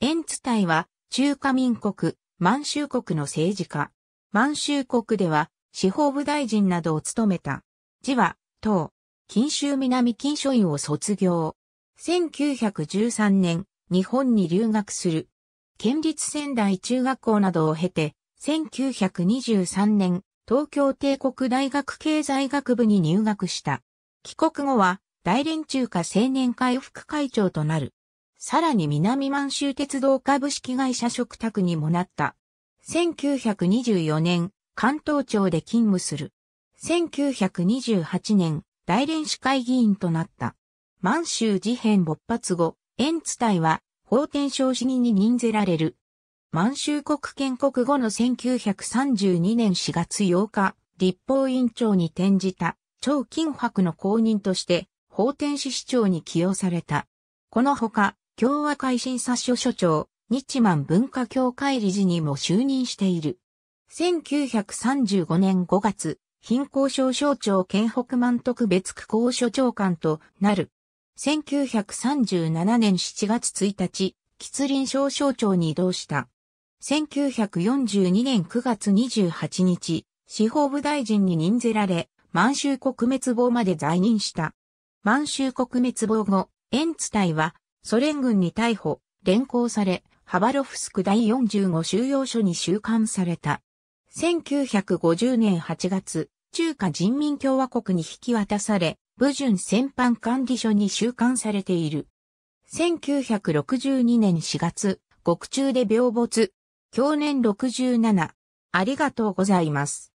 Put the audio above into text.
円ツ隊は中華民国、満州国の政治家。満州国では司法部大臣などを務めた。字は、党、金州南金書院を卒業。1913年、日本に留学する。県立仙台中学校などを経て、1923年、東京帝国大学経済学部に入学した。帰国後は、大連中華青年会副会長となる。さらに南満州鉄道株式会社嘱託にもなった。1924年、関東庁で勤務する。1928年、大連市会議員となった。満州事変勃発後、円地隊は法天省市議に任ぜられる。満州国建国後の1932年4月8日、立法委員長に転じた、超金箔の公認として、法天市市長に起用された。このほか、共和会審査所所長、日満文化協会理事にも就任している。1935年5月、貧困省省庁県北満特別区公所長官となる。1937年7月1日、吉林省省庁に移動した。1942年9月28日、司法部大臣に任ぜられ、満州国滅亡まで在任した。満州国滅亡後、円伝隊はソ連軍に逮捕、連行され、ハバロフスク第45収容所に収監された。1950年8月、中華人民共和国に引き渡され、武順戦犯管理所に収監されている。1962年4月、獄中で病没。去年67。ありがとうございます。